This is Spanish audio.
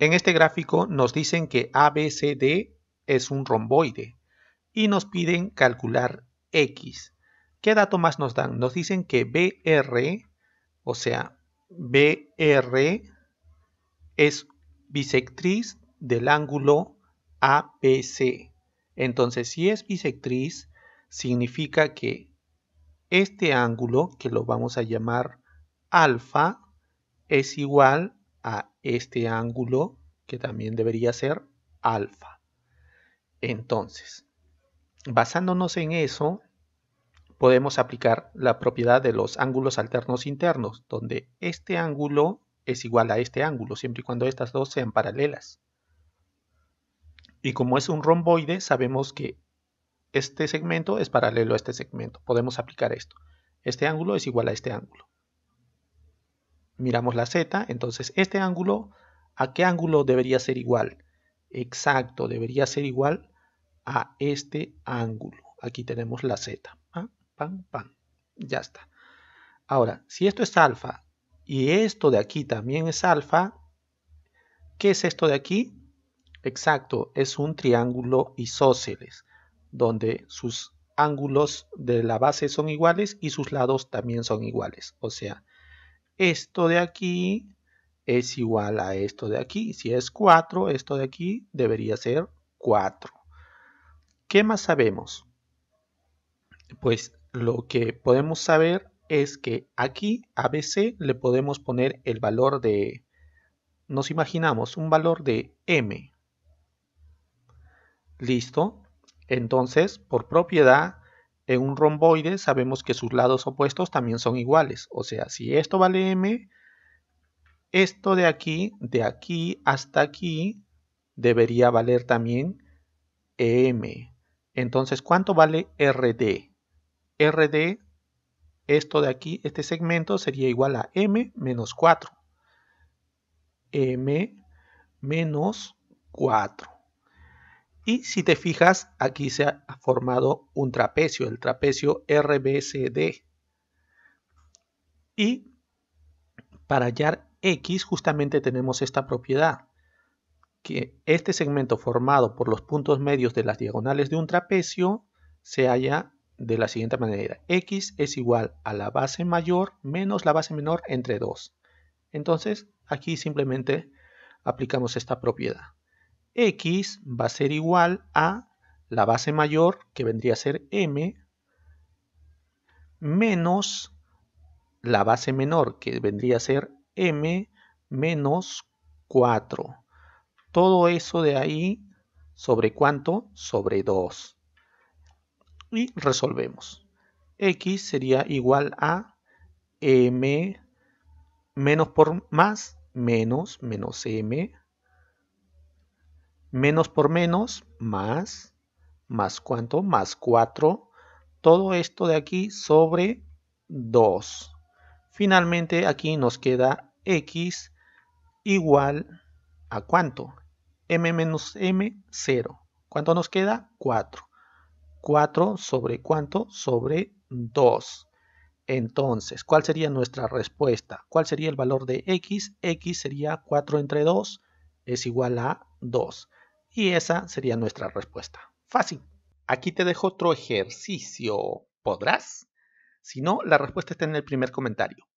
En este gráfico nos dicen que ABCD es un romboide y nos piden calcular X. ¿Qué dato más nos dan? Nos dicen que BR, o sea, BR es bisectriz del ángulo ABC. Entonces, si es bisectriz, significa que este ángulo, que lo vamos a llamar alfa, es igual a a este ángulo que también debería ser alfa. Entonces, basándonos en eso, podemos aplicar la propiedad de los ángulos alternos internos, donde este ángulo es igual a este ángulo, siempre y cuando estas dos sean paralelas. Y como es un romboide, sabemos que este segmento es paralelo a este segmento. Podemos aplicar esto. Este ángulo es igual a este ángulo miramos la z, entonces este ángulo, ¿a qué ángulo debería ser igual? Exacto, debería ser igual a este ángulo. Aquí tenemos la z. ¿ah? pan, Ya está. Ahora, si esto es alfa y esto de aquí también es alfa, ¿qué es esto de aquí? Exacto, es un triángulo isósceles, donde sus ángulos de la base son iguales y sus lados también son iguales. O sea, esto de aquí es igual a esto de aquí. Si es 4, esto de aquí debería ser 4. ¿Qué más sabemos? Pues lo que podemos saber es que aquí a BC le podemos poner el valor de, nos imaginamos, un valor de M. Listo. Entonces, por propiedad, en un romboide sabemos que sus lados opuestos también son iguales. O sea, si esto vale m, esto de aquí, de aquí hasta aquí, debería valer también m. Entonces, ¿cuánto vale RD? RD, esto de aquí, este segmento sería igual a m menos 4. m menos 4. Y si te fijas, aquí se ha formado un trapecio, el trapecio RBCD. Y para hallar X justamente tenemos esta propiedad, que este segmento formado por los puntos medios de las diagonales de un trapecio se halla de la siguiente manera. X es igual a la base mayor menos la base menor entre 2. Entonces aquí simplemente aplicamos esta propiedad x va a ser igual a la base mayor, que vendría a ser m, menos la base menor, que vendría a ser m menos 4. Todo eso de ahí, ¿sobre cuánto? Sobre 2. Y resolvemos. x sería igual a m menos por más, menos, menos m, menos por menos, más, más cuánto, más 4, todo esto de aquí sobre 2. Finalmente aquí nos queda x igual a cuánto, m menos m, 0. ¿Cuánto nos queda? 4. 4 sobre cuánto, sobre 2. Entonces, ¿cuál sería nuestra respuesta? ¿Cuál sería el valor de x? x sería 4 entre 2 es igual a 2. Y esa sería nuestra respuesta. Fácil. Aquí te dejo otro ejercicio. ¿Podrás? Si no, la respuesta está en el primer comentario.